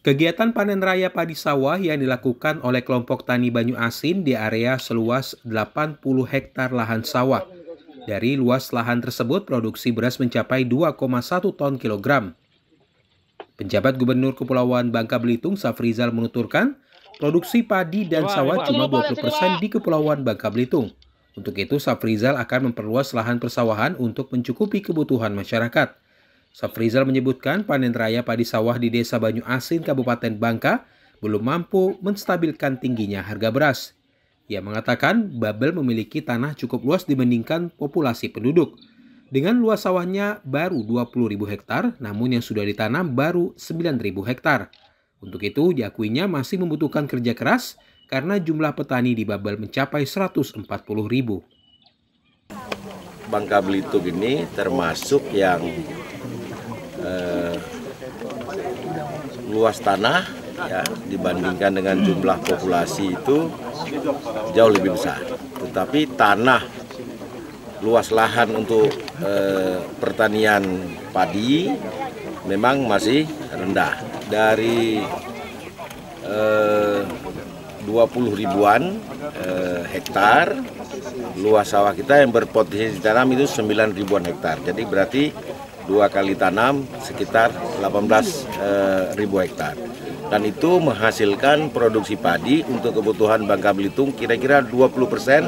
Kegiatan panen raya padi sawah yang dilakukan oleh kelompok tani Banyu Asin di area seluas 80 hektar lahan sawah. Dari luas lahan tersebut, produksi beras mencapai 2,1 ton kilogram. Penjabat Gubernur Kepulauan Bangka Belitung, Safrizal, menuturkan, produksi padi dan sawah cuma 20% persen di Kepulauan Bangka Belitung. Untuk itu, Safrizal akan memperluas lahan persawahan untuk mencukupi kebutuhan masyarakat. Safrizal menyebutkan panen raya padi sawah di Desa Banyu Asin, Kabupaten Bangka belum mampu menstabilkan tingginya harga beras. Ia mengatakan Babel memiliki tanah cukup luas dibandingkan populasi penduduk. Dengan luas sawahnya baru 20.000 hektar, namun yang sudah ditanam baru 9.000 hektar. Untuk itu, diakuinya masih membutuhkan kerja keras karena jumlah petani di Babel mencapai 140 Bangka Belitung ini termasuk yang eh, luas tanah ya dibandingkan dengan jumlah populasi itu jauh lebih besar. Tetapi tanah luas lahan untuk eh, pertanian padi memang masih rendah. Dari eh, 20 ribuan eh, hektar luas sawah kita yang berpotensi ditanam itu 9 ribuan hektar. Jadi berarti dua kali tanam sekitar 18 e, eh, ribu hektar dan itu menghasilkan produksi padi untuk kebutuhan Bangka Belitung kira-kira 20 persen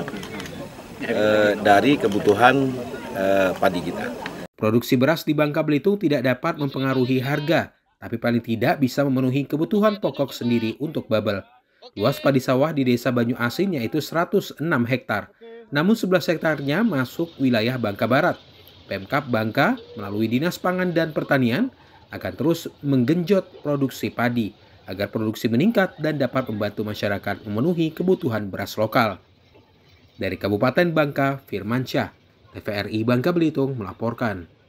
eh, dari kebutuhan e, padi kita. Produksi beras di Bangka Belitung tidak dapat mempengaruhi harga, tapi paling tidak bisa memenuhi kebutuhan pokok sendiri untuk Babel. Luas padi sawah di desa Banyu Asin yaitu 106 hektar, namun 11 hektarnya masuk wilayah Bangka Barat. Pemkap Bangka melalui Dinas Pangan dan Pertanian akan terus menggenjot produksi padi agar produksi meningkat dan dapat membantu masyarakat memenuhi kebutuhan beras lokal. Dari Kabupaten Bangka, Firmansyah, TVRI Bangka Belitung melaporkan.